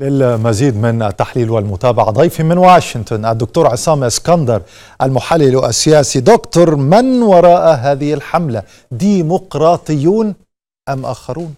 للمزيد من التحليل والمتابعة ضيفي من واشنطن الدكتور عصام اسكندر المحلل السياسي دكتور من وراء هذه الحملة ديمقراطيون أم آخرون؟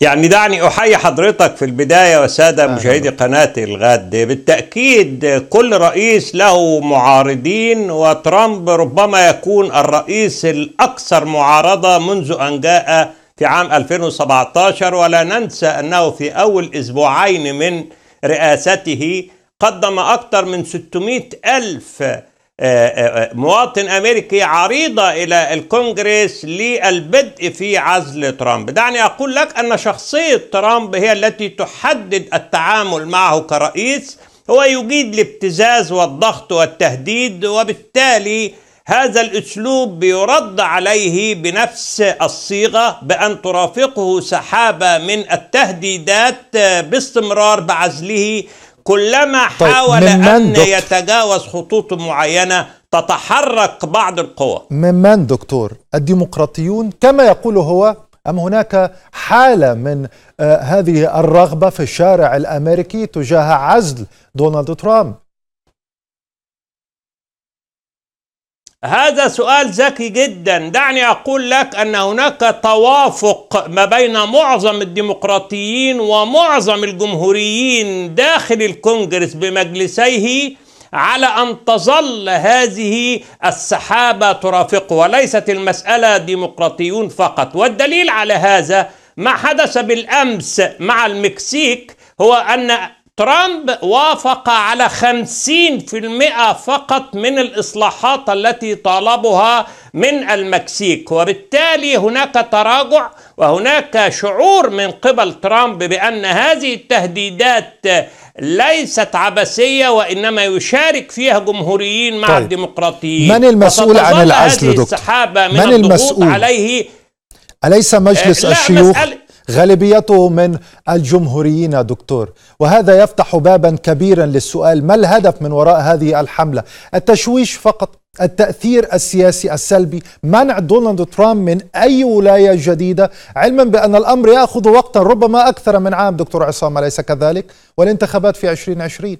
يعني دعني احيي حضرتك في البدايه وسادة آه. مشاهدي قناه الغد بالتاكيد كل رئيس له معارضين وترامب ربما يكون الرئيس الاكثر معارضه منذ ان جاء في عام 2017 ولا ننسى أنه في أول أسبوعين من رئاسته قدم أكثر من 600 ألف آه، آه، آه، مواطن أمريكي عريضة إلى الكونغرس للبدء في عزل ترامب دعني أقول لك أن شخصية ترامب هي التي تحدد التعامل معه كرئيس هو يجيد الابتزاز والضغط والتهديد وبالتالي هذا الاسلوب بيرد عليه بنفس الصيغه بان ترافقه سحابه من التهديدات باستمرار بعزله كلما طيب، حاول طيب ان دكتور؟ يتجاوز خطوط معينه تتحرك بعض القوى من من دكتور الديمقراطيون كما يقول هو ام هناك حاله من آه، هذه الرغبه في الشارع الامريكي تجاه عزل دونالد ترامب هذا سؤال ذكي جدا دعني اقول لك ان هناك توافق ما بين معظم الديمقراطيين ومعظم الجمهوريين داخل الكونجرس بمجلسيه على ان تظل هذه السحابه ترافقه وليست المساله ديمقراطيون فقط والدليل على هذا ما حدث بالامس مع المكسيك هو ان ترامب وافق على 50% فقط من الإصلاحات التي طالبها من المكسيك وبالتالي هناك تراجع وهناك شعور من قبل ترامب بأن هذه التهديدات ليست عبثية وإنما يشارك فيها جمهوريين مع طيب. الديمقراطيين من المسؤول عن العزل دكتور؟ من, من المسؤول عليه أليس مجلس الشيوخ؟ غالبيته من الجمهوريين دكتور وهذا يفتح بابا كبيرا للسؤال ما الهدف من وراء هذه الحملة التشويش فقط التأثير السياسي السلبي منع دونالد ترامب من أي ولاية جديدة علما بأن الأمر يأخذ وقتا ربما أكثر من عام دكتور عصام أليس كذلك والانتخابات في 2020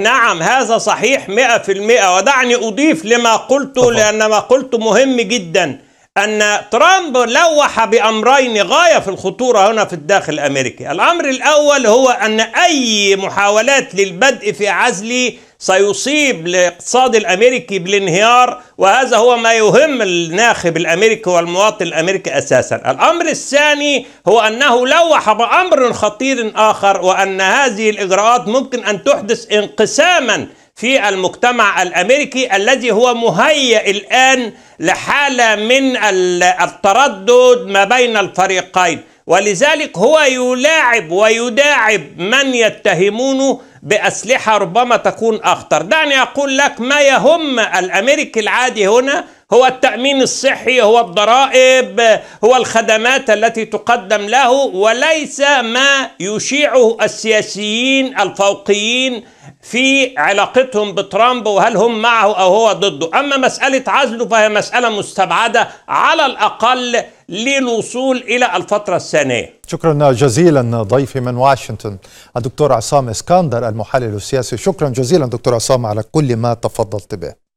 نعم هذا صحيح 100% ودعني أضيف لما قلته لأن ما قلته مهم جداً أن ترامب لوح بأمرين غاية في الخطورة هنا في الداخل الأمريكي الأمر الأول هو أن أي محاولات للبدء في عزل سيصيب الاقتصاد الأمريكي بالانهيار وهذا هو ما يهم الناخب الأمريكي والمواطن الأمريكي أساسا الأمر الثاني هو أنه لوح بأمر خطير آخر وأن هذه الإجراءات ممكن أن تحدث انقساما في المجتمع الامريكي الذي هو مهيئ الان لحاله من التردد ما بين الفريقين ولذلك هو يلاعب ويداعب من يتهمونه باسلحه ربما تكون اخطر دعني اقول لك ما يهم الامريكي العادي هنا هو التامين الصحي هو الضرائب هو الخدمات التي تقدم له وليس ما يشيعه السياسيين الفوقيين في علاقتهم بترامب وهل هم معه او هو ضده اما مساله عزله فهي مساله مستبعده على الاقل للوصول الى الفتره الثانيه شكرا جزيلا ضيفي من واشنطن الدكتور عصام اسكندر المحلل السياسي شكرا جزيلا دكتور عصام على كل ما تفضلت به